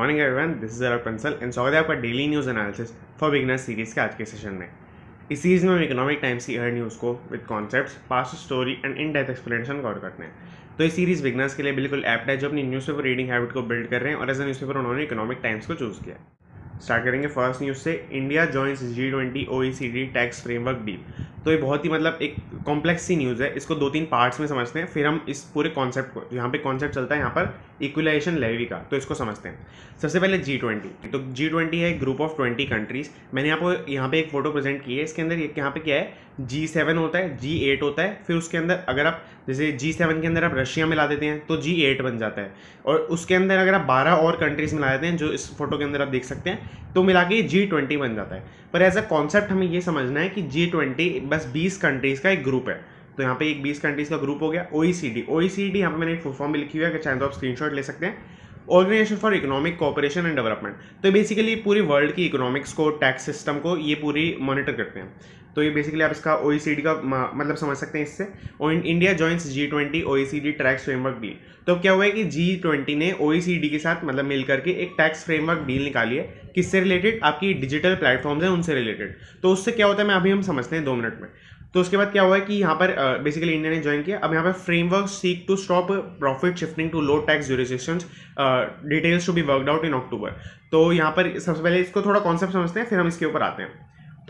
morning everyone this is our pencil and स्वागत है आपका daily news analysis for beginners series के आज के सेशन में इस सीरीज़ में हम इकोनॉमिक टाइम्स की हर न्यूज़ को with concept past story and in डेथ एक्सप्लेनेशन कवर करते हैं तो ये सीरीज़ बिगनर्स के लिए बिल्कुल एप्ट है जो अपनी न्यूज़ पेपर रीडिंग हैबिट को बिल्ड कर रहे हैं और एज ए पेपर उन्होंने इकोनॉमिक टाइम्स को चूज़ किया स्टार्ट करेंगे फर्स्ट न्यूज़ से India joins G twenty O E C D tax framework deal तो ये बहुत ही मतलब एक कॉम्प्लेक्स सी न्यूज़ है इसको दो तीन पार्ट्स में समझते हैं फिर हम इस पूरे कॉन्सेप्ट को यहाँ पे कॉन्सेप्ट चलता है यहाँ पर इक्वलाइजेशन लेवी का तो इसको समझते हैं सबसे पहले जी ट्वेंटी तो जी ट्वेंटी है ग्रुप ऑफ ट्वेंटी कंट्रीज़ मैंने आपको यहाँ पे एक फोटो प्रेजेंट की है इसके अंदर यहाँ पे क्या है जी सेवन होता है जी एट होता है फिर उसके अंदर अगर आप जैसे जी सेवन के अंदर आप रशिया मिला देते हैं तो जी एट बन जाता है और उसके अंदर अगर आप बारह और कंट्रीज़ मिला देते हैं जो इस फोटो के अंदर आप देख सकते हैं तो मिला के जी ट्वेंटी बन जाता है पर एज अ कॉन्सेप्ट हमें ये समझना है कि जी ट्वेंटी बस बीस कंट्रीज़ का एक ग्रुप है तो यहाँ पे एक बीस कंट्रीज़ का ग्रुप हो गया ओईसीडी ओईसीडी यहाँ मैंने एक फुल फॉर्म लिखी हुई है अगर चाहे तो आप स्क्रीनशॉट ले सकते हैं organisation for economic cooperation and development तो बेसिकली पूरी वर्ल्ड की इकोनॉमिक्स को टैक्स सिस्टम को ये पूरी मॉनिटर करते हैं तो ये बेसिकली आप इसका ओ e का मतलब समझ सकते हैं इससे India joins G twenty O tax framework deal तो क्या हुआ है कि जी ट्वेंटी ने ओ e के साथ मतलब मिल करके एक टैक्स फ्रेमवर्क डील निकाली है किससे रिलेटेड आपकी डिजिटल प्लेटफॉर्म्स हैं उनसे रिलेटेड तो उससे क्या होता है मैं अभी हम समझते हैं दो मिनट में तो उसके बाद क्या हुआ है कि यहाँ पर बेसिकली इंडिया ने ज्वाइन किया अब यहाँ पर framework seek to stop profit shifting to low tax jurisdiction details to be worked out in October तो यहाँ पर सबसे पहले इसको थोड़ा कॉन्सेप्ट समझते हैं फिर हम इसके ऊपर आते हैं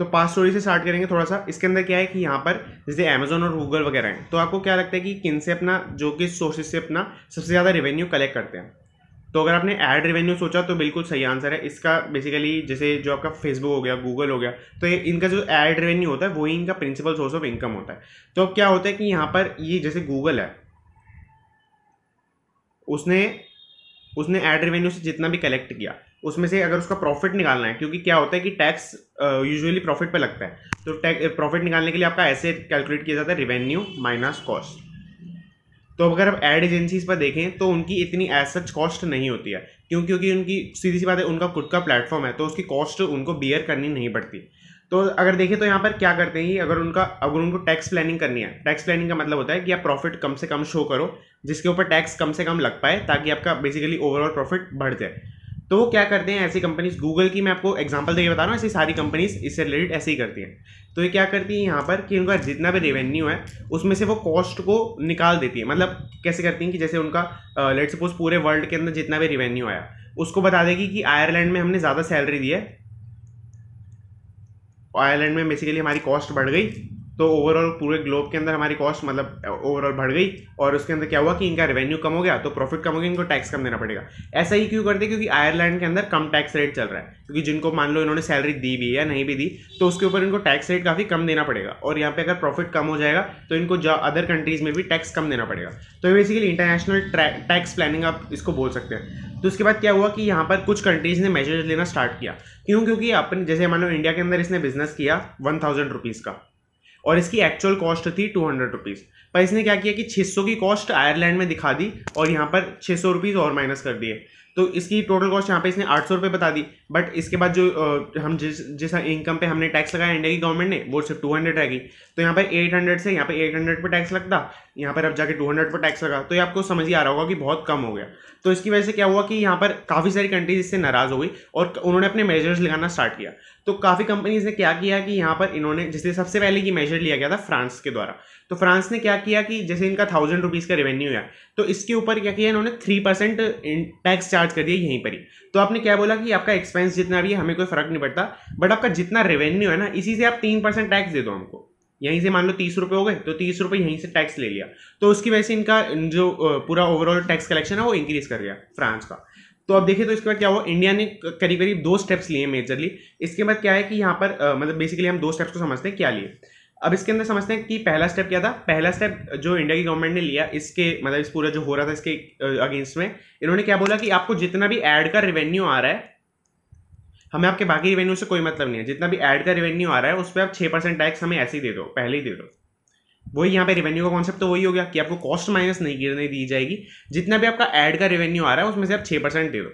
तो पास स्टोरी से स्टार्ट करेंगे थोड़ा सा इसके अंदर क्या है कि यहाँ पर जैसे अमेजोन और गूगल वगैरह हैं तो आपको क्या लगता है कि किन से अपना जो कि सोर्सेज से अपना सबसे ज़्यादा रेवेन्यू कलेक्ट करते हैं तो अगर आपने एड रेवेन्यू सोचा तो बिल्कुल सही आंसर है इसका बेसिकली जैसे जो आपका फेसबुक हो गया गूगल हो गया तो ये इनका जो एड रेवेन्यू होता है वही इनका प्रिंसिपल सोर्स ऑफ इनकम होता है तो अब क्या होता है कि यहाँ पर ये जैसे गूगल है उसने उसने एड रेवेन्यू से जितना भी कलेक्ट किया उसमें से अगर उसका प्रॉफिट निकालना है क्योंकि क्या होता है कि टैक्स यूजुअली प्रॉफिट पे लगता है तो प्रॉफिट निकालने के लिए आपका ऐसे कैलकुलेट किया जाता है रिवेन्यू माइनस कॉस्ट तो अगर आप एड एजेंसीज पर देखें तो उनकी इतनी एज सच कॉस्ट नहीं होती है क्यों क्योंकि उनकी सीधी सी बात है उनका खुद का प्लेटफॉर्म है तो उसकी कॉस्ट उनको बियर करनी नहीं पड़ती तो अगर देखें तो यहाँ पर क्या करते हैं अगर उनका अगर उनको टैक्स प्लानिंग करनी है टैक्स प्लानिंग का मतलब होता है कि आप प्रॉफिट कम से कम शो करो जिसके ऊपर टैक्स कम से कम लग पाए ताकि आपका बेसिकली ओवरऑल प्रॉफिट बढ़ जाए तो वो क्या करते हैं ऐसी कंपनीज गूगल की मैं आपको एग्जाम्पल देकर बता रहा हूँ ऐसी सारी कंपनीज इससे रिलेटेड ऐसे ही करती हैं तो ये क्या करती है यहाँ पर कि उनका जितना भी रेवेन्यू है उसमें से वो कॉस्ट को निकाल देती है मतलब कैसे करती हैं कि जैसे उनका लेट सपोज पूरे वर्ल्ड के अंदर जितना भी रेवेन्यू आया उसको बता देगी कि आयरलैंड में हमने ज़्यादा सैलरी दी है आयरलैंड में बेसिकली हमारी कॉस्ट बढ़ गई तो ओवरऑल पूरे ग्लोब के अंदर हमारी कॉस्ट मतलब ओवरऑल बढ़ गई और उसके अंदर क्या हुआ कि इनका रेवेन्यू कम हो गया तो प्रॉफिट कम हो गया इनको टैक्स कम देना पड़ेगा ऐसा ही क्यों करते क्योंकि आयरलैंड के अंदर कम टैक्स रेट चल रहा है क्योंकि जिनको मान लो इन्होंने सैलरी दी भी या नहीं भी दी तो उसके ऊपर इनको टैक्स रेट काफ़ी कम देना पड़ेगा और यहाँ पर अगर प्रॉफिट कम हो जाएगा तो इनको अदर कंट्रीज़ में भी टैक्स कम देना पड़ेगा तो बेसिकली इंटरनेशनल टैक्स प्लानिंग आप इसको बोल सकते हैं तो उसके बाद क्या हुआ कि यहाँ पर कुछ कंट्रीज़ ने मेजर्स लेना स्टार्ट किया क्यों क्योंकि अपन जैसे मान लो इंडिया के अंदर इसने बिजनेस किया वन थाउजेंड रुपीज़ का और इसकी एक्चुअल कॉस्ट थी टू हंड्रेड रुपीज़ पर इसने क्या किया कि सौ की कॉस्ट आयरलैंड में दिखा दी और यहाँ पर छः सौ रुपीज़ और माइनस कर दिए तो इसकी टोटल कॉस्ट यहाँ पे इसने आठ सौ रुपये बता दी बट इसके बाद जो हम जिस जिस इनकम पे हमने टैक्स लगाया इंडिया की गवर्नमेंट ने वो सिर्फ टू हंड्रेड रहेगी तो यहाँ पे एट हंड्रेड से यहाँ पे एट हंड्रेड पर टैक्स लगता यहाँ पर अब जाके टू हंड्रेड पर टैक्स लगा तो ये आपको समझ ही आ रहा होगा कि बहुत कम हो गया तो इसकी वजह से क्या हुआ कि यहाँ पर काफ़ी सारी कंट्रीज इससे नाराज़ हो गई और उन्होंने अपने मेजर्स लगाना स्टार्ट किया तो काफ़ी कंपनीज ने क्या किया कि यहाँ पर इन्होंने जिससे सबसे पहले ये मेजर लिया गया था फ्रांस के द्वारा तो फ्रांस ने क्या किया कि जैसे इनका थाउजेंड रुपीज़ का रेवेन्यू है तो इसके ऊपर क्या किया इन्होंने थ्री परसेंट टैक्स चार्ज कर दिया यहीं पर ही तो आपने क्या बोला कि आपका एक्सपेंस जितना भी है हमें कोई फर्क नहीं पड़ता बट आपका जितना रेवेन्यू है ना इसी से आप तीन परसेंट टैक्स दे दो हमको यहीं से मान लो तीस रुपये हो गए तो तीस रुपये यहीं से टैक्स ले लिया तो उसकी वजह से इनका जो पूरा ओवरऑल टैक्स कलेक्शन है वो इंक्रीज कर गया फ्रांस का तो अब देखिए तो इसके बाद क्या हुआ इंडिया ने करीब करीब दो स्टेप्स लिए मेजरली इसके बाद क्या है कि यहाँ पर मतलब बेसिकली हम दो स्टेप्स को समझते हैं क्या लिए अब इसके अंदर समझते हैं कि पहला स्टेप क्या था पहला स्टेप जो इंडिया की गवर्नमेंट ने लिया इसके मतलब इस पूरा जो हो रहा था इसके अगेंस्ट में इन्होंने क्या बोला कि आपको जितना भी एड का रिवेन्यू आ रहा है हमें आपके बाकी रिवेन्यू से कोई मतलब नहीं है जितना भी एड का रिवेन्यू आ रहा है उस पर आप छः परसेंट टैक्स हमें ऐसे ही दे दो पहले ही दे दो वही यहाँ पे रेवेन्यू का कॉन्सेप्ट तो वही हो गया कि आपको कॉस्ट माइनस नहीं गिरने दी जाएगी जितना भी आपका एड का रेवेन्यू आ रहा है उसमें से आप छः परसेंट दे दो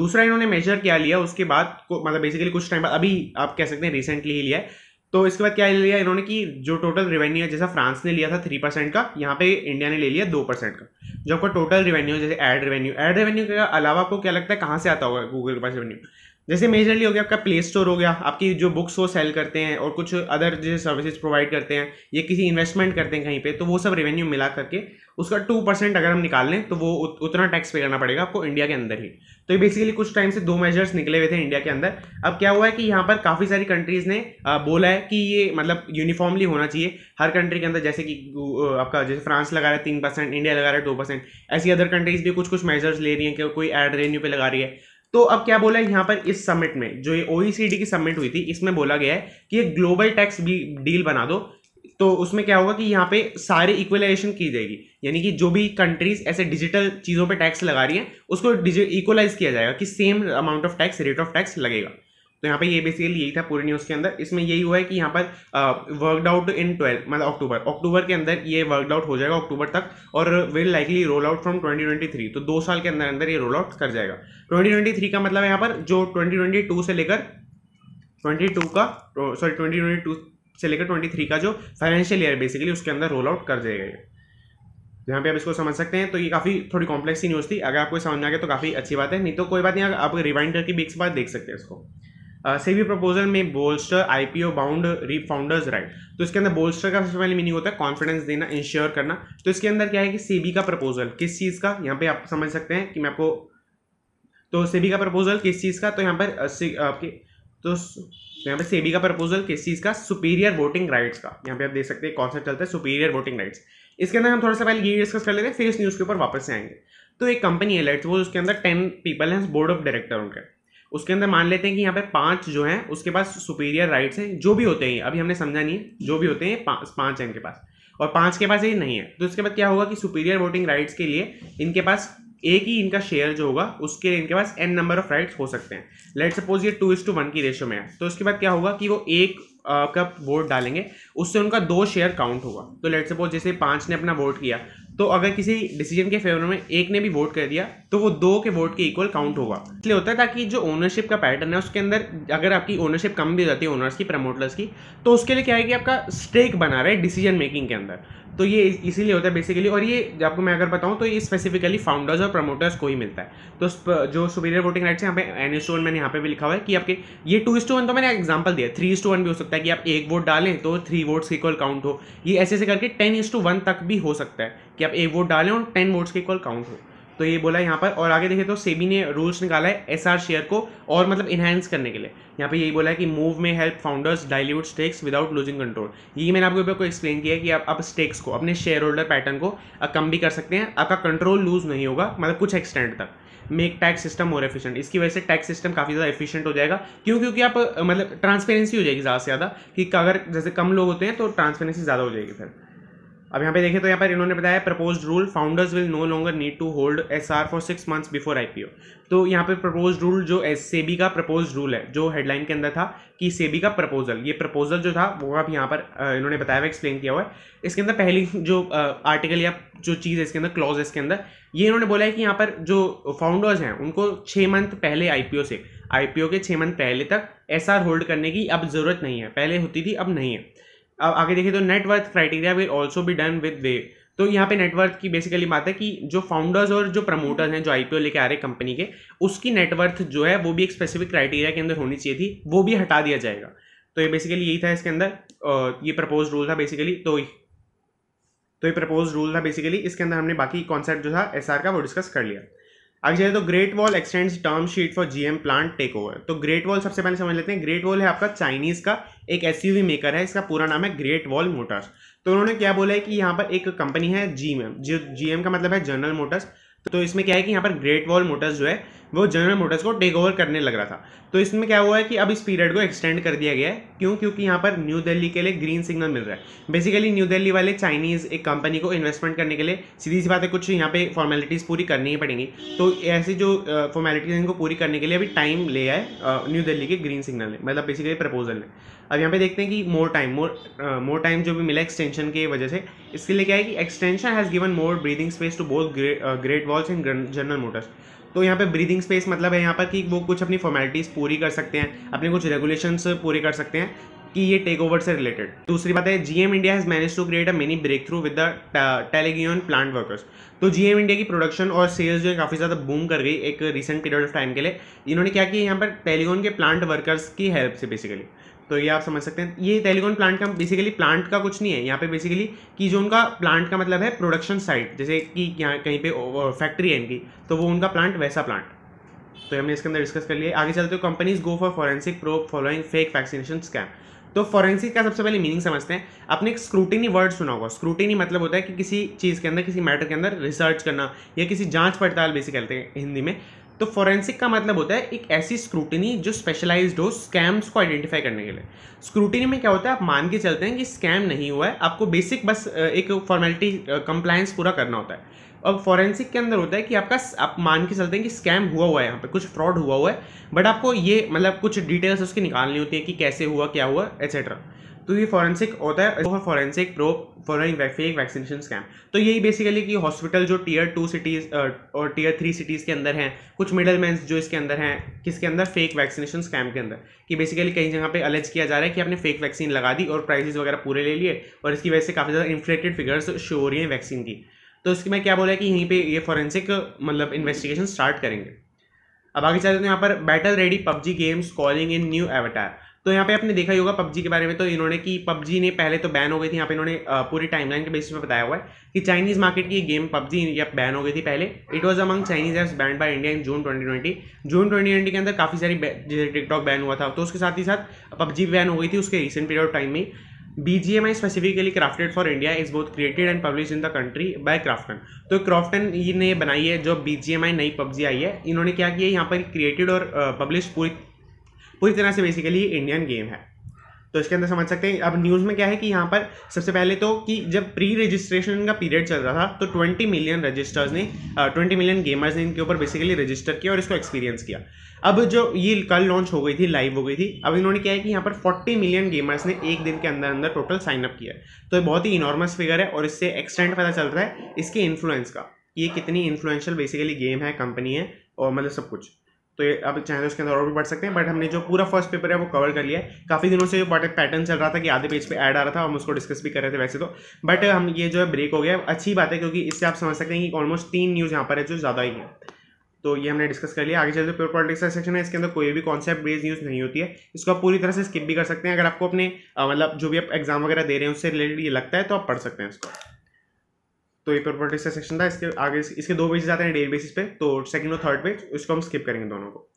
दूसरा इन्होंने मेजर क्या लिया उसके बाद को मतलब बेसिकली कुछ टाइम बाद अभी आप कह सकते हैं रिसेंटली ही लिया है तो इसके बाद क्या ले लिया इन्होंने कि जो टोटल रेवेन्यू है जैसा फ्रांस ने लिया था थ्री परसेंट का यहाँ पे इंडिया ने ले लिया दो परसेंट का जो आपका टोटल रेवेन्यू जैसे एड रेवेन्यू एड रेवेन्यू के अलावा आपको क्या लगता है कहाँ से आता होगा गूगल के पास रेवेन्यू जैसे मेजरली हो गया आपका प्ले स्टोर हो गया आपकी जो बुक्स वो सेल करते हैं और कुछ अदर जैसे सर्विसेज प्रोवाइड करते हैं या किसी इन्वेस्टमेंट करते हैं कहीं पे तो वो सब रेवेन्यू मिला करके उसका टू परसेंट अगर हम निकाल लें तो वो उत, उतना टैक्स पे करना पड़ेगा आपको इंडिया के अंदर ही तो ये बेसिकली कुछ टाइम से दो मेजर्स निकले हुए थे इंडिया के अंदर अब क्या हुआ है कि यहाँ पर काफ़ी सारी कंट्रीज़ ने बोला है कि ये मतलब यूनिफॉर्मली होना चाहिए हर कंट्री के अंदर जैसे कि आपका जैसे फ्रांस लगा रहा है तीन परसेंट इंडिया लगा रहा है टू परसेंट ऐसी अदर कंट्रीज़ भी कुछ कुछ मेजर्स ले रही हैं कि कोई एड रेन्यू पे लगा रही है तो अब क्या बोला है यहाँ पर इस समिट में जो ये ओ की समिट हुई थी इसमें बोला गया है कि एक ग्लोबल टैक्स भी डील बना दो तो उसमें क्या होगा कि यहाँ पे सारे इक्वलाइजेशन की जाएगी यानी कि जो भी कंट्रीज ऐसे डिजिटल चीज़ों पे टैक्स लगा रही हैं उसको इक्वलाइज किया जाएगा कि same amount of tax rate of tax लगेगा तो यहाँ पे ये बेसिकली यही था पूरी न्यूज़ के अंदर इसमें यही हुआ है कि यहाँ पर वर्कड आउट इन ट्वेल्व मतलब अक्टूबर अक्टूबर के अंदर ये वर्कड आउट हो जाएगा अक्टूबर तक और will likely roll out from 2023 तो दो साल के अंदर अंदर ये रोल आउट कर जाएगा 2023 का मतलब यहाँ पर जो 2022 से लेकर 22 का सॉरी 2022 से लेकर ट्वेंटी थ्री का जो फाइनेंशियल ईयर बेसिकली उसके अंदर रोल आउट कर दिए गए जहाँ पे आप इसको समझ सकते हैं तो ये काफ़ी थोड़ी कॉम्प्लेक्स ही न्यूज़ थी अगर आपको समझ में आ गया तो काफ़ी अच्छी बात है नहीं तो कोई बात नहीं आप रिवाइंड करके भी एक बार देख सकते हैं इसको सेवी प्रपोजल में बोल्स्टर आईपीओ बाउंड री फाउंडर्स राइट तो इसके अंदर बोल्स्टर का सबसे पहले मीनिंग होता है कॉन्फिडेंस देना इंश्योर करना तो इसके अंदर क्या है कि सेबी का प्रपोजल किस चीज़ का यहाँ पे आप समझ सकते हैं कि मैं आपको तो सेबी का प्रपोजल किस चीज़ का तो यहाँ पर आपके तो तो यहाँ पे सेबी का प्रपोजल किस चीज़ का सुपीरियर वोटिंग राइट्स का यहाँ पे आप देख सकते हैं कॉन्सेप्ट चलता है सुपीरियर वोटिंग राइट्स इसके अंदर हम थोड़ा सा पहले ये डिस्कस कर लेते हैं फिर इस न्यूज़ के ऊपर वापस से आएंगे तो एक कंपनी है लेट्स वो उसके अंदर टेन पीपल हैं बोर्ड ऑफ डायरेक्टर उनके उसके अंदर मान लेते हैं कि यहाँ पे पांच जो हैं उसके पास सुपीरियर राइट्स हैं जो भी होते हैं अभी हमने समझा नहीं है जो भी होते हैं पांच है हैं इनके पास और पांच के पास ये नहीं है तो इसके बाद क्या होगा कि सुपीरियर वोटिंग राइट्स के लिए इनके पास एक ही इनका शेयर जो होगा उसके लिए इनके पास एन नंबर ऑफ राइट्स हो सकते हैं लेट सपोज ये टू इज टू वन की रेशो में है तो उसके बाद क्या होगा कि वो एक कप वोट डालेंगे उससे उनका दो शेयर काउंट होगा तो लेट सपोज जैसे पाँच ने अपना वोट किया तो अगर किसी डिसीजन के फेवर में एक ने भी वोट कर दिया तो वो दो के वोट के इक्वल काउंट होगा इसलिए होता है ताकि जो ओनरशिप का पैटर्न है उसके अंदर अगर आपकी ओनरशिप कम भी हो जाती है ओनर्स की प्रमोटर्स की तो उसके लिए क्या है कि आपका स्टेक बना रहा है डिसीजन मेकिंग के अंदर तो ये इसीलिए होता है बेसिकली और ये आपको मैं अगर बताऊँ तो ये स्पेसिफिकली फाउंडर्स और प्रमोटर्स को ही मिलता है तो जो सुपीरियर वोटिंग राइट्स यहाँ पे एन एस टू वन मैंने यहाँ पे भी लिखा हुआ है कि आपके ये टू इस टू वन तो मैंने एग्जाम्पल दिया थ्री इस टू वन भी हो सकता है कि आप एक वोट डालें तो थ्री वोट्स के इक्वल काउंट हो ये ऐसे ऐसे करके टेन इस टू वन तक भी हो सकता है कि आप एक वोट डालें और टेन वोट्स के इक्वल काउंट हो तो ये बोला यहाँ पर और आगे देखिए तो सेबी ने रूल्स निकाला है एसआर शेयर को और मतलब इन्हेंस करने के लिए यहाँ पे यही बोला है कि मूव में help founders dilute stakes without losing control ये मैंने आपको ऊपर को एक्सप्लेन किया कि आप अब स्टेक्स को अपने शेयर होल्डर पैटर्न को कम भी कर सकते हैं आपका कंट्रोल लूज नहीं होगा मतलब कुछ एक्सटेंड तक मेक टैक्स सिस्टम और एफिशिएंट इसकी वजह से टैक्स सिस्टम काफ़ी ज़्यादा एफिशिएंट हो जाएगा क्यों क्योंकि आप मतलब ट्रांसपेरेंसी हो जाएगी ज़्यादा से ज़्यादा कि अगर जैसे कम लोग होते हैं तो ट्रांसपेरेंसी ज़्यादा हो जाएगी फिर अब यहाँ पे देखें तो यहाँ पर इन्होंने बताया propose rule founders will no longer need to hold S R for six months before IPO तो यहाँ पे प्रपोज रूल जो एस सेबी का प्रपोज रूल है जो हेडलाइन के अंदर था कि सेबी का प्रपोजल ये प्रपोजल जो था वो अब यहाँ पर इन्होंने बताया हुआ एक्सप्लेन किया हुआ है इसके अंदर पहली जो आर्टिकल या जो चीज़ है इसके अंदर क्लॉज इसके अंदर ये इन्होंने बोला है कि यहाँ पर जो फाउंडर्स हैं उनको छः मंथ पहले ओ से ओ के छः मंथ पहले तक आर होल्ड करने की अब ज़रूरत नहीं है पहले होती थी अब नहीं है अब आगे देखिए तो नेटवर्थ क्राइटेरिया विल ऑल्सो भी डन विद वे तो यहाँ पे नेटवर्थ की बेसिकली बात है कि जो फाउंडर्स और जो प्रमोटर्स हैं जो आईपीओ लेके आ रहे कंपनी के उसकी नेटवर्थ जो है वो भी एक स्पेसिफिक क्राइटेरिया के अंदर होनी चाहिए थी वो भी हटा दिया जाएगा तो ये बेसिकली यही था इसके अंदर ये प्रपोज रूल था बेसिकली तो तो ये प्रपोज तो रूल था बेसिकली इसके अंदर हमने बाकी कॉन्सेप्ट जो था एसआर का वो डिस्कस कर लिया आगे चले तो Great Wall extends term sheet for GM plant take over तो ग्रेट वॉल सबसे पहले समझ लेते हैं ग्रेट वॉल है आपका चाइनीज का एक एसयूवी मेकर है इसका पूरा नाम है ग्रेट वॉल मोटर्स तो उन्होंने क्या बोला है कि यहाँ पर एक कंपनी है जीएम जो जीएम का मतलब है जनरल मोटर्स तो इसमें क्या है कि यहाँ पर ग्रेट वॉल मोटर्स जो है वो जनरल मोटर्स को टेक ओवर करने लग रहा था तो इसमें क्या हुआ है कि अब इस पीरियड को एक्सटेंड कर दिया गया है क्यों क्योंकि यहाँ पर न्यू दिल्ली के लिए ग्रीन सिग्नल मिल रहा है बेसिकली न्यू दिल्ली वाले चाइनीज़ एक कंपनी को इन्वेस्टमेंट करने के लिए सीधी सी बात है कुछ यहाँ पे फॉर्मेलिटीज़ पूरी करनी ही पड़ेंगी तो ऐसी जो फॉर्मेलिटीज़ इनको पूरी करने के लिए अभी टाइम ले आए न्यू दिल्ली के ग्रीन सिग्नल ने मतलब बेसिकली प्रपोजल ने अब यहाँ पे देखते हैं कि more time more more time जो भी मिला एक्सटेंशन की वजह से इसके लिए क्या है कि extension has given more breathing space to both Great Walls and General Motors तो यहाँ पे ब्रीदिंग स्पेस मतलब है यहाँ पर कि वो कुछ अपनी फॉर्मेलिटीज़ पूरी कर सकते हैं अपने कुछ रेगुलेशंस पूरे कर सकते हैं कि ये टेक ओवर से रिलेटेड दूसरी बात है GM India has manage to create a many breakthrough with the Talegaon plant workers तो जीएम इंडिया की प्रोडक्शन और सेल्स जो है काफ़ी ज़्यादा बूम कर गई एक रिसेंट पीरियड ऑफ टाइम के लिए इन्होंने क्या किया यहाँ पर टेलीगॉन के प्लांट वर्कर्स की हेल्प से बेसिकली तो ये आप समझ सकते हैं ये टेलीकॉन प्लांट का बेसिकली प्लांट का कुछ नहीं है यहाँ पे बेसिकली की जो उनका प्लांट का मतलब है प्रोडक्शन साइट जैसे कि यहाँ कहीं पे फैक्ट्री है इनकी तो वो उनका प्लांट वैसा प्लांट तो हमने इसके अंदर डिस्कस कर लिया आगे चलते हो companies go for forensic probe following fake vaccination scam तो फॉरेंसिक का सबसे पहले मीनिंग समझते हैं आपने एक स्क्रूटिनी वर्ड सुना होगा स्क्रूटिनी मतलब होता है कि किसी चीज़ के अंदर किसी मैटर के अंदर रिसर्च करना या किसी जांच पड़ताल बेसिकली कहते हैं हिंदी में तो फॉरेंसिक का मतलब होता है एक ऐसी स्क्रूटनी जो स्पेशलाइज्ड हो स्कैम्स को आइडेंटिफाई करने के लिए स्क्रूटनी में क्या होता है आप मान के चलते हैं कि स्कैम नहीं हुआ है आपको बेसिक बस एक फॉर्मेलिटी कंप्लायंस पूरा करना होता है अब फॉरेंसिक के अंदर होता है कि आपका आप मान के चलते हैं कि स्कैम हुआ हुआ है यहाँ पे कुछ फ्रॉड हुआ हुआ है बट आपको ये मतलब कुछ डिटेल्स उसकी निकालनी होती है कि कैसे हुआ क्या हुआ एक्सेट्रा तो ये फॉरेंसिक होता है for forensic probe for fake vaccination scam तो यही बेसिकली कि हॉस्पिटल जो टीयर टू सिटीज़ और टीयर थ्री सिटीज़ के अंदर हैं कुछ मिडल मैं जो इसके अंदर हैं किसके अंदर फेक वैक्सीनेशन स्कैम के अंदर कि बेसिकली कहीं जगह पे अलर्ज किया जा रहा है कि आपने फेक वैक्सीन लगा दी और प्राइजेज वगैरह पूरे ले लिए और इसकी वजह से काफ़ी ज़्यादा इन्फ्लेटेड फिगर्स शो हो रही हैं वैक्सीन की तो इसकी मैं क्या बोला है कि यहीं पर ये फॉरेंसिक मतलब इन्वेस्टिगेशन स्टार्ट करेंगे अब आगे चलते हैं यहाँ पर battle ready PUBG games calling in new avatar तो यहाँ पे आपने देखा ही होगा पबजी के बारे में तो इन्होंने कि पबजी ने पहले तो बैन हो गई थी यहाँ पे इन्होंने पूरी टाइमलाइन के बेसिस में बताया हुआ है कि चाइनीज मार्केट की गेम पबजी या बैन हो गई थी पहले it was among Chinese apps banned by India in June twenty twenty June twenty twenty के अंदर काफ़ी सारी जैसे टिकटॉक बैन हुआ था तो उसके साथ ही साथ पबजी बैन हो गई थी उसके रिसेंट पीरियड ऑफ टाइम में I specifically crafted for India is both created and published in the country by Krafton तो क्राफ्टन ये ने बनाई है जो आई नई पबजी आई है इन्होंने क्या किया यहाँ पर क्रिएटेड और पब्लिश पूरी पूरी तरह से बेसिकली इंडियन गेम है तो इसके अंदर समझ सकते हैं अब न्यूज़ में क्या है कि यहाँ पर सबसे पहले तो कि जब प्री रजिस्ट्रेशन का पीरियड चल रहा था तो 20 मिलियन रजिस्टर्स ने 20 मिलियन गेमर्स ने इनके ऊपर बेसिकली रजिस्टर किया और इसको एक्सपीरियंस किया अब जो ये कल लॉन्च हो गई थी लाइव हो गई थी अब इन्होंने क्या है कि यहाँ पर 40 मिलियन गेमर्स ने एक दिन के अंदर अंदर टोटल साइन अप किया तो ये बहुत ही इनॉर्मस फिगर है और इससे एक्सटेंड पता चल रहा है इसके इन्फ्लुएंस का ये कितनी इन्फ्लुएंशियल बेसिकली गेम है कंपनी है और मतलब सब कुछ तो ये आप चाहें तो उसके अंदर और भी पढ़ सकते हैं बट हमने जो पूरा फर्स्ट पेपर है वो कवर कर लिया है काफ़ी दिनों से पैटर्न चल रहा था कि आधे पेज पे ऐड आ रहा था हम उसको डिस्कस भी कर रहे थे वैसे तो बट हम ये जो है ब्रेक हो गया अच्छी बात है क्योंकि इससे आप समझ सकते हैं कि ऑलमोस्ट तीन न्यूज़ यहाँ पर है जो ज़्यादा ही है तो ये हमने डिस्कस कर लिया आगे चलते प्योर पॉलिटिक्स का सेक्शन है इसके अंदर कोई भी कॉन्सेप्ट बेस्ड न्यूज़ नहीं होती है इसको आप पूरी तरह से स्किप भी कर सकते हैं अगर आपको अपने मतलब जो भी आप एग्जाम वगैरह दे रहे हैं उससे रिलेटेड ये लगता है तो आप पढ़ सकते हैं इसको तो ये प्रॉपर्टीज का सेक्शन था इसके आगे इसके दो पेज आते हैं डेली बेसिस पे तो सेकंड और थर्ड पेज उसको हम स्किप करेंगे दोनों को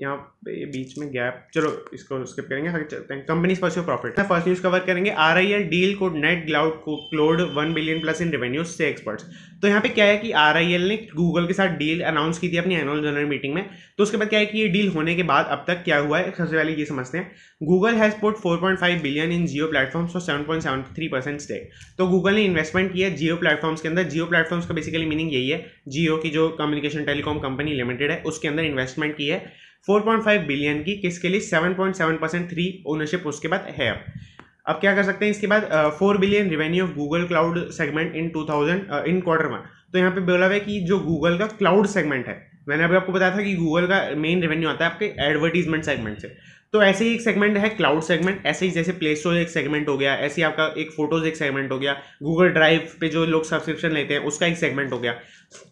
यहाँ पे बीच में गैप चलो इसको स्किप करेंगे आगे चलते हैं companies pursue profit first news cover करेंगे आर आई एल डील को नेट क्लाउड को cloud one billion plus in revenue से एक्सपर्ट्स तो यहाँ पे क्या है कि आर आई एल ने गूगल के साथ डील अनाउंस की थी अपनी एनुअल जनरल मीटिंग में तो उसके बाद क्या है कि ये डील होने के बाद अब तक क्या हुआ है सबसे पहले ये समझते हैं Google has put 4.5 billion in Jio platforms for three percent stake तो गूगल ने इन्वेस्टमेंट किया जियो प्लेटफॉर्म्स के अंदर जियो प्लेटफॉर्म्स का बेसिकली मीनिंग यही है जियो की जो कम्युनिकेशन टेलीकॉम कंपनी लिमिटेड है उसके अंदर इन्वेस्टमेंट की है 4.5 बिलियन की किसके लिए 7.7 परसेंट थ्री ओनरशिप उसके बाद है अब क्या कर सकते हैं इसके बाद four billion revenue of Google cloud segment in thousand in quarter one तो यहाँ पे बोला हुआ है कि जो गूगल का क्लाउड सेगमेंट है मैंने अभी आपको बताया था कि गूगल का मेन रेवेन्यू आता है आपके एडवर्टीजमेंट सेगमेंट से तो ऐसे ही एक सेगमेंट है क्लाउड सेगमेंट ऐसे ही जैसे प्ले स्टोर एक सेगमेंट हो गया ऐसे ही आपका एक फोटोज एक सेगमेंट हो गया गूगल ड्राइव पे जो लोग सब्सक्रिप्शन लेते हैं उसका एक सेगमेंट हो गया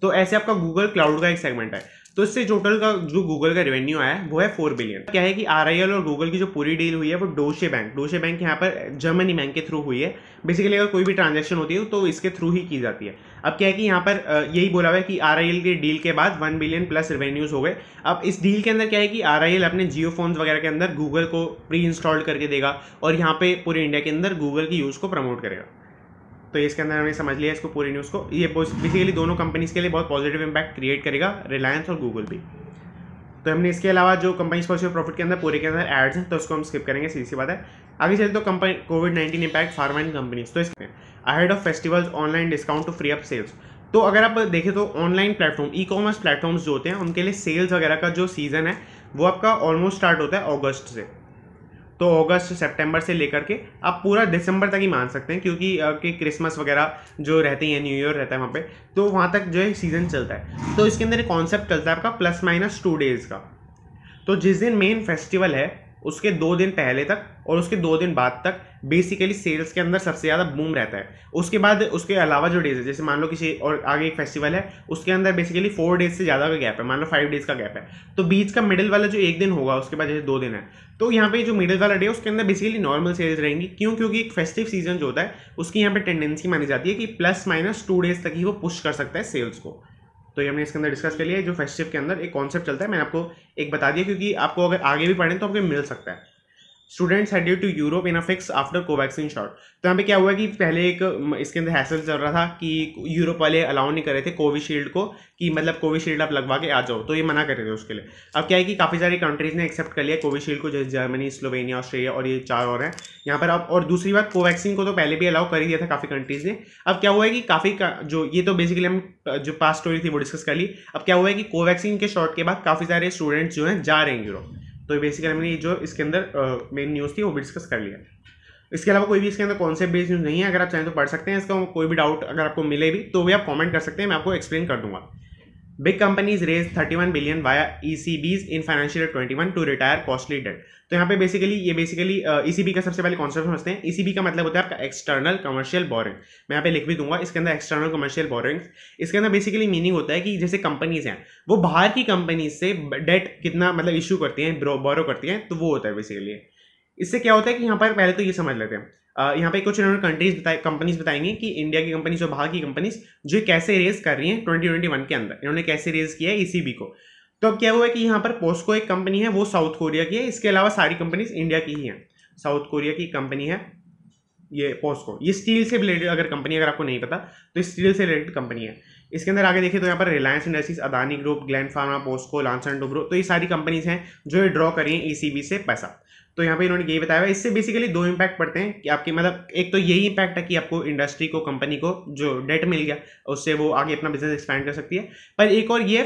तो ऐसे आपका गूगल क्लाउड का एक सेगमेंट है तो इससे टोटल का जो गूगल का रेवेन्यू आया वो है फोर बिलियन क्या है कि आर और गूगल की जो पूरी डील हुई है वो डोशे बैंक डोशे बैंक यहाँ पर जर्मनी बैंक के थ्रू हुई है बेसिकली अगर कोई भी ट्रांजेक्शन होती है तो इसके थ्रू ही की जाती है अब क्या है कि यहाँ पर यही बोला हुआ है कि आर आई की डील के बाद वन बिलियन प्लस रेवेन्यूज हो गए अब इस डील के अंदर क्या है कि आर अपने जियो फोन वगैरह के अंदर गूगल को प्री इंस्टॉल करके देगा और यहाँ पे पूरे इंडिया के अंदर गूगल की यूज़ को प्रमोट करेगा तो इसके अंदर हमने समझ लिया इसको पूरी न्यूज़ को ये बेसिकली दोनों कंपनीज़ के लिए बहुत पॉजिटिव इम्पैक्ट क्रिएट करेगा रिलायंस और गूगल भी तो हमने इसके अलावा जो कंपनीज पॉजिटिव प्रॉफिट के अंदर पूरे के अंदर एड्स हैं तो उसको हम स्किप करेंगे सीधी सी बात है आगे चलते तो company COVID nineteen impact pharma and companies तो इसमें ahead of festivals online discount to free up sales तो अगर आप देखें तो online platform e commerce platforms जो होते हैं उनके लिए सेल्स वगैरह का जो सीज़न है वो आपका ऑलमोस्ट स्टार्ट होता है अगस्त से तो अगस्त सितंबर से लेकर के आप पूरा दिसंबर तक ही मान सकते हैं क्योंकि क्रिसमस वगैरह जो रहती है न्यू ईयर रहता है वहाँ पे तो वहाँ तक जो है सीज़न चलता है तो इसके अंदर एक कॉन्सेप्ट चलता है आपका प्लस माइनस टू डेज़ का तो जिस दिन मेन फेस्टिवल है उसके दो दिन पहले तक और उसके दो दिन बाद तक बेसिकली सेल्स के अंदर सबसे ज़्यादा बूम रहता है उसके बाद उसके अलावा जो डेज़ है जैसे मान लो किसी और आगे एक फेस्टिवल है उसके अंदर बेसिकली फोर डेज से ज़्यादा का गैप है मान लो फाइव डेज़ का गैप है तो बीच का मिडिल वाला जो एक दिन होगा उसके बाद जैसे दो दिन है तो यहाँ पे जो मिडिल वाला डे उसके अंदर बेसिकली नॉर्मल सेल्स रहेंगी क्यों क्योंकि एक फेस्टिव सीजन जो होता है उसकी यहाँ पे टेंडेंसी मानी जाती है कि प्लस माइनस टू डेज तक ही वो पुश कर सकता है सेल्स को तो ये हमने इसके अंदर डिस्कस कर लिया जो फेस्टिव के अंदर एक कॉन्सेप्ट चलता है मैंने आपको एक बता दिया क्योंकि आपको अगर आगे भी पढ़ें तो आपको मिल सकता है students head to Europe in a fix after Covaxin shot तो यहाँ पे क्या हुआ कि पहले एक इसके अंदर हैसल चल रहा था कि यूरोप वाले अलाउ नहीं कर रहे थे कोविशील्ड को कि मतलब कोविशील्ड आप लगवा के आ जाओ तो ये मना कर रहे थे उसके लिए अब क्या है कि काफ़ी सारी कंट्रीज़ ने एक्सेप्ट कर लिया कोविशील्ड को जैसे जर्मनी स्लोवेनिया ऑस्ट्रेलिया और ये चार और हैं यहाँ पर अब और दूसरी बात कोवैक्सिन को तो पहले भी अलाउ कर ही दिया था काफ़ी कंट्रीज़ ने अब क्या हुआ है कि काफ़ी जो ये तो बेसिकली हम जो पास स्टोरी थी वो डिस्कस कर ली अब क्या हुआ है कि कोवैक्सिन के शॉट के बाद काफ़ी सारे स्टूडेंट्स जो हैं जा रहे हैं यूरोप तो बेसिकली हमने जो इसके अंदर मेन न्यूज़ थी वो भी डिस्कस कर लिया इसके अलावा कोई भी इसके अंदर कॉन्सेप्ट बेस्ड न्यूज़ नहीं है अगर आप चाहें तो पढ़ सकते हैं इसका कोई भी डाउट अगर आपको मिले भी तो भी आप कॉमेंट कर सकते हैं मैं आपको एक्सप्लेन कर दूंगा big companies raise 31 billion via ECBs in financial twenty 21 to retire costly debt तो यहाँ पे बेसिकली ये बेसिकली ईसीबी uh, e का सबसे पहले कॉन्सेप्ट समझते हैं ईसीबी e का मतलब होता है आपका एक्सटर्नल कमर्शियल बोरिंग मैं यहाँ पे लिख भी दूंगा इसके अंदर एक्सटर्नल कमर्शियल बोरिंग इसके अंदर बेसिकली मीनिंग होता है कि जैसे कंपनीज हैं वो बाहर की कंपनीज से डेट कितना मतलब इशू करती हैं बोरो करती हैं तो वो होता है बेसिकली इससे क्या होता है कि यहाँ पर पहले तो ये समझ लेते हैं यहाँ पे कुछ इन्होंने कंट्रीज बताए कंपनीज बताएंगे कि इंडिया की कंपनीज और बाहर की कंपनीज जो कैसे रेज कर रही हैं ट्वेंटी ट्वेंटी वन के अंदर इन्होंने कैसे रेज किया है ई e को तो अब क्या हुआ है कि यहाँ पर पोस्को एक कंपनी है वो साउथ कोरिया की है इसके अलावा सारी कंपनीज इंडिया की ही हैं साउथ कोरिया की कंपनी है ये पोस्को ये स्टील से रिलेटेड अगर कंपनी अगर आपको नहीं पता तो स्टील से रिलेटेड कंपनी है इसके अंदर आगे देखिए तो यहाँ पर रिलायंस इंडस्ट्रीज अदानी ग्रुप ग्लैंड फार्मा पोस्को लांसन डुब्रो तो ये सारी कंपनीज हैं जो ये ड्रॉ करी हैं ई e से पैसा तो यहाँ पे इन्होंने यही बताया हुआ इससे बेसिकली दो इम्पैक्ट पड़ते हैं कि आपके मतलब एक तो यही इम्पैक्ट है कि आपको इंडस्ट्री को कंपनी को जो डेट मिल गया उससे वो आगे अपना बिजनेस एक्सपैंड कर सकती है पर एक और ये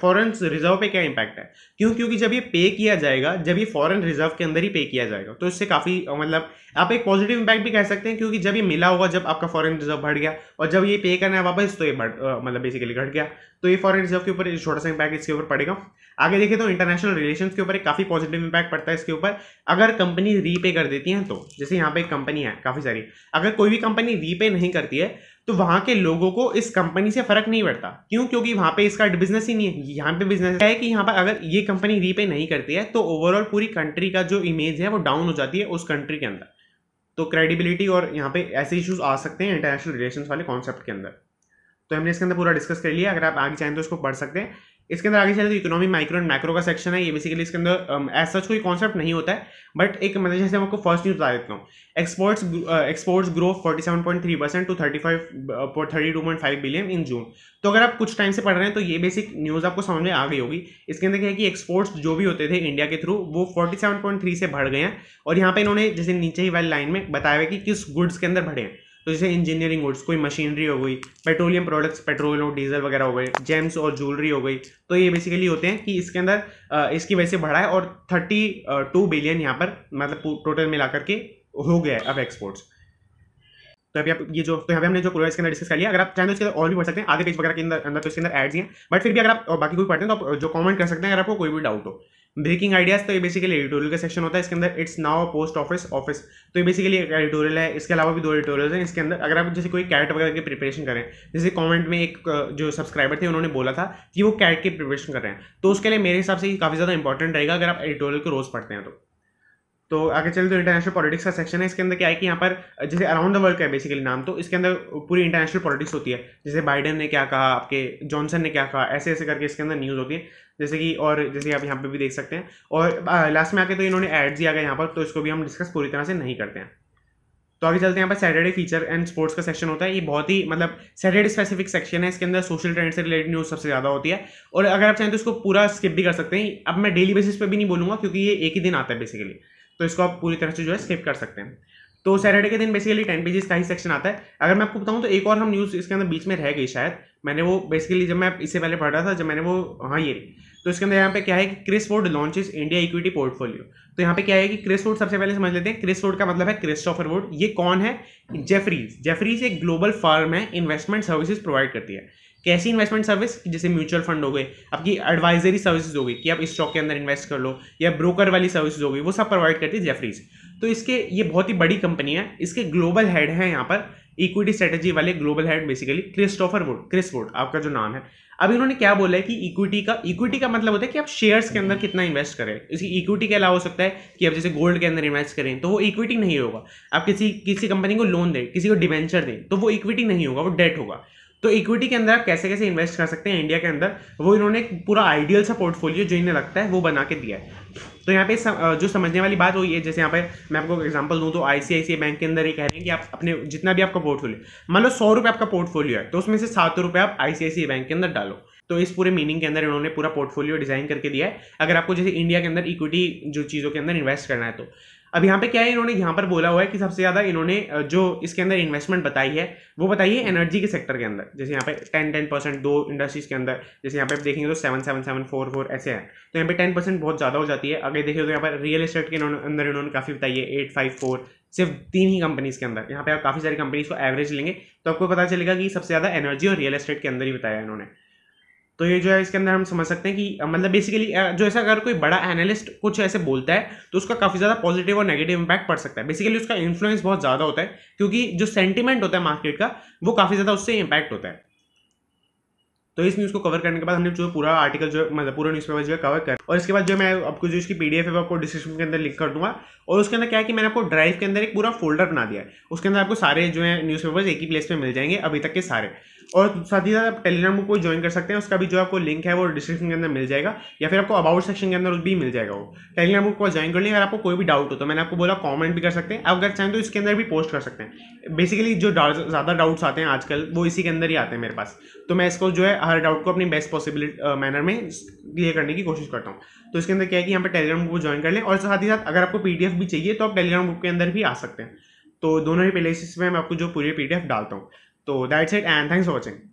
फॉरन रिजर्व पे क्या इम्पैक्ट है क्यों क्योंकि जब ये पे किया जाएगा जब ये फॉरन रिजर्व के अंदर ही पे किया जाएगा तो इससे काफ़ी मतलब आप एक पॉजिटिव इम्पैक्ट भी कह सकते हैं क्योंकि जब ये मिला होगा जब आपका फॉरेन रिजर्व बढ़ गया और जब ये पे करना है वापस तो ये बढ़ मतलब बेसिकली घट गया तो ये फॉरेन रिजर्व के ऊपर छोटा सा इम्पैक्ट इसके ऊपर पड़ेगा आगे देखें तो इंटरनेशनल रिलेशन के ऊपर एक काफ़ी पॉजिटिव इम्पैक्ट पड़ता है इसके ऊपर अगर कंपनी रीपे कर देती है तो जैसे यहाँ पे एक कंपनी है काफ़ी सारी अगर कोई भी कंपनी रीपे नहीं करती है तो वहाँ के लोगों को इस कंपनी से फर्क नहीं पड़ता क्यों क्योंकि वहाँ पे इसका बिजनेस ही नहीं है यहाँ पे बिजनेस है कि यहाँ पर अगर ये कंपनी रीपे नहीं करती है तो ओवरऑल पूरी कंट्री का जो इमेज है वो डाउन हो जाती है उस कंट्री के अंदर तो क्रेडिबिलिटी और यहाँ पे ऐसे इश्यूज आ सकते हैं इंटरनेशनल रिलेशन वाले कॉन्सेप्ट के अंदर तो हमने इसके अंदर पूरा डिस्कस कर लिया अगर आप आगे चाहें तो इसको पढ़ सकते हैं इसके अंदर आगे चले तो इकोनॉमी माइक्रो एंड मैक्रो का सेक्शन है ये बेसिकली इसके अंदर एस um, सच कोई कॉन्सेप्ट नहीं होता है बट एक मतलब जैसे मैं आपको फर्स्ट न्यूज बता देता हूँ exports exports grow three percent to thirty thirty five two point five billion in June तो अगर आप कुछ टाइम से पढ़ रहे हैं तो ये बेसिक न्यूज़ आपको समझ में आ गई होगी इसके अंदर क्या है कि एक्सपोर्ट्स जो भी होते थे इंडिया के थ्रू वो थ्री से बढ़ गए हैं और यहाँ पे इन्होंने जैसे नीचे ही वाली लाइन में बताया कि किस गुड्स के अंदर बढ़े हैं तो जैसे इंजीनियरिंग गुड्स कोई मशीनरी हो गई पेट्रोलियम प्रोडक्ट्स पेट्रोल और डीजल वगैरह हो गए जेम्स और ज्वेलरी हो गई तो ये बेसिकली होते हैं कि इसके अंदर इसकी वजह से बढ़ा है और थर्टी टू बिलियन यहाँ पर मतलब टोटल मिलाकर के हो गया है अब एक्सपोर्ट्स तो अभी आप ये जो तो यहाँ पे हमने जो पूरा इसके अंदर डिस्कस कर लिया अगर आप चाहें तो इसके अंदर और भी पढ़ सकते हैं आधे पेज वगैरह के अंदर अंदर तो इसके अंदर एड्स हैं बट फिर भी अगर आप बाकी कोई पढ़ते हैं तो आप जो कमेंट कर सकते हैं अगर आपको कोई भी डाउट हो ब्रेकिंग आइडियाज तो ये बेसिकली एडिटोरियल का सेक्शन होता है इसके अंदर it's now post office office तो ये बेसिकली एक एडिटोरियल है इसके अलावा भी दो एडिटोरियल हैं इसके अंदर अगर आप जैसे कोई कैट वगैरह की प्रिपरेशन करें जैसे कमेंट में एक जो सब्सक्राइबर थे उन्होंने बोला था कि वो कैट की प्रिपरेशन कर रहे हैं तो उसके लिए मेरे हिसाब से काफ़ी ज़्यादा इंपॉर्टेंट रहेगा अगर आप एडिटोरियल को रोज़ पढ़ते हैं तो तो आगे चले तो इंटरनेशनल पॉलिटिक्स का सेक्शन है इसके अंदर क्या है कि यहाँ पर जैसे अराउंड द वर्ल्ड का बेसिकली नाम तो इसके अंदर पूरी इंटरनेशनल पॉलिटिक्स होती है जैसे बाइडन ने क्या कहा आपके जॉनसन ने क्या कहा ऐसे ऐसे करके इसके अंदर न्यूज़ होती है जैसे कि और जैसे आप यहाँ पर भी देख सकते हैं और लास्ट में आके तो इन्होंने एड्स दिया गया यहाँ पर तो इसको भी हम डिस्कस पूरी तरह से नहीं करते हैं तो आगे चलते हैं यहाँ पर सैटरडे फीचर एंड स्पोर्ट्स का सेक्शन होता है ये बहुत ही मतलब सैटरडे स्पेसिफिक सेक्शन है इसके अंदर सोशल ट्रेंड से रिलेटेड न्यूज़ सबसे ज़्यादा होती है और अगर आप चाहें तो इसको पूरा स्किप भी कर सकते हैं अब मैं डेली बेसिस पे भी नहीं बोलूँगा क्योंकि ये एक ही दिन आता है बेसिकली तो इसको आप पूरी तरह से जो है स्किप कर सकते हैं तो सैटरडे के दिन बेसिकली टेन पेजेस का ही सेक्शन आता है अगर मैं आपको बताऊँ तो एक और हम न्यूज़ इसके अंदर बीच में रह गई शायद मैंने वो बेसिकली जब मैं इससे पहले पढ़ रहा था जब मैंने वो हाँ ये तो इसके अंदर यहाँ पे क्या है कि क्रिस वोड लॉन्चेस इंडिया इक्विटी पोर्टफोलियो तो यहाँ पे क्या है कि क्रिस वोड सबसे पहले समझ लेते हैं क्रिस वोड का मतलब है क्रिस्टोफर वोड ये कौन है जेफरीज जेफरीज एक ग्लोबल फर्म है इन्वेस्टमेंट सर्विसेज प्रोवाइड करती है कैसी इन्वेस्टमेंट सर्विस जैसे म्यूचुअल फंड हो गए आपकी एडवाइजरी सर्विसेज हो गई कि आप स्टॉक के अंदर इन्वेस्ट कर लो या ब्रोकर वाली सर्विसेज हो गई वो सब प्रोवाइड करती है जेफरीज तो इसके ये बहुत ही बड़ी कंपनी है इसके ग्लोबल हेड है यहाँ पर इक्विटी स्ट्रेटेजी वाले global head basically Christopher Wood Chris Wood आपका जो नाम है अब इन्होंने क्या बोला है कि इक्विटी का इक्विटी का मतलब होता है कि आप शेयर्स के अंदर कितना इन्वेस्ट करें इसकी इक्विटी के अलावा हो सकता है कि आप जैसे गोल्ड के अंदर इन्वेस्ट करें तो वो इक्विटी नहीं होगा आप किसी किसी कंपनी को लोन दें किसी को डिवेंचर दें तो वो इक्विटी नहीं होगा वो डेट होगा तो इक्विटी के अंदर आप कैसे कैसे इन्वेस्ट कर सकते हैं इंडिया के अंदर वो इन्होंने एक पूरा आइडियल सा पोर्टफोलियो जो इन्हें लगता है वो बना के दिया है तो यहाँ पे सम, जो समझने वाली बात हुई है जैसे यहाँ पे मैं आपको एग्जांपल दूँ तो आईसीआईसीआई बैंक के अंदर ये कह रहे हैं कि आप अपने जितना भी आपका पोर्टफोलियो मान लो सौ रुपये आपका पोर्टफोलियो है तो उसमें से सात रुपये आप आई बैंक के अंदर डालो तो इस पूरे मीनिंग के अंदर इन्होंने पूरा पोर्टफोलियो डिजाइन करके दिया है अगर आपको जैसे इंडिया के अंदर इक्विटी जो चीज़ों के अंदर इन्वेस्ट करना है तो अब यहाँ पे क्या है इन्होंने यहाँ पर बोला हुआ है कि सबसे ज़्यादा इन्होंने जो इसके अंदर इन्वेस्टमेंट बताई है वो बताई है एनर्जी के सेक्टर के अंदर जैसे यहाँ पे टेन टेन परसेंट दो इंडस्ट्रीज़ के अंदर जैसे यहाँ पे आप देखेंगे तो seven seven seven four four ऐसे हैं तो यहाँ पे टेन परसेंट बहुत ज़्यादा हो जाती है अगर देखिए तो यहाँ पर रियल इस्टेट के अंदर इन्होंने काफ़ी बताई है एट फाइव फोर सिर्फ तीन ही कंपनीज के अंदर यहाँ पे आप काफ़ी सारी कंपनीज को एवरेज लेंगे तो आपको पता चलेगा कि सबसे ज़्यादा एनर्जी और रियल इस्टेट के अंदर ही बताया इन्होंने तो ये जो है इसके अंदर हम समझ सकते हैं कि मतलब बेसिकली जो ऐसा अगर कोई बड़ा एनालिस्ट कुछ ऐसे बोलता है तो उसका काफ़ी ज़्यादा पॉजिटिव और नेगेटिव इम्पैक्ट पड़ सकता है बेसिकली उसका इन्फ्लुएंस बहुत ज़्यादा होता है क्योंकि जो सेंटिमेंट होता है मार्केट का वो काफ़ी ज़्यादा उससे इम्पैक्ट होता है तो इस न्यूज़ को कवर करने के बाद हमने जो पूरा आर्टिकल जो है मतलब पूरा न्यूज़पेपर जो है कवर कर और इसके बाद जो मैं आपको जो इसकी पीडीएफ है वो आपको डिस्क्रिप्शन के अंदर लिंक कर दूंगा और उसके अंदर क्या है कि मैंने आपको ड्राइव के अंदर एक पूरा फोल्डर बना दिया है उसके अंदर आपको सारे जो है न्यूज़ एक ही प्लेस पर मिल जाएंगे अभी तक के सारे और साथ ही साथ आप टेलीग्राम ग्रुप को ज्वाइन कर सकते हैं उसका भी जो आपको लिंक है वो डिस्क्रिप्शन के अंदर मिल जाएगा या फिर आपको अबाउट सेक्शन के अंदर भी मिल जाएगा वो टेलीग्राम ग्रुप को ज्वाइन कर लिया अगर आपको कोई भी डाउट हो तो मैंने आपको बोला कॉमेंट भी कर सकते हैं अगर चाहें तो इसके अंदर भी पोस्ट कर सकते हैं बेसिकली जो ज़्यादा डाउट्स आते हैं आजकल वो इसी के अंदर ही आते हैं मेरे पास तो मैं इसको जो है हर डाउट को अपनी बेस्ट पॉसिबिलिटी मैनर में क्लियर करने की कोशिश करता हूँ तो इसके अंदर क्या है कि यहाँ पर टेलीग्राम ग्रुप को ज्वाइन कर लें और साथ ही साथ अगर आपको पी भी चाहिए तो आप टेलीग्राम ग्रुप के अंदर भी आ सकते हैं तो दोनों ही प्लेसेस में मैं आपको जो पूरी पी डालता हूँ तो that's it and thanks for watching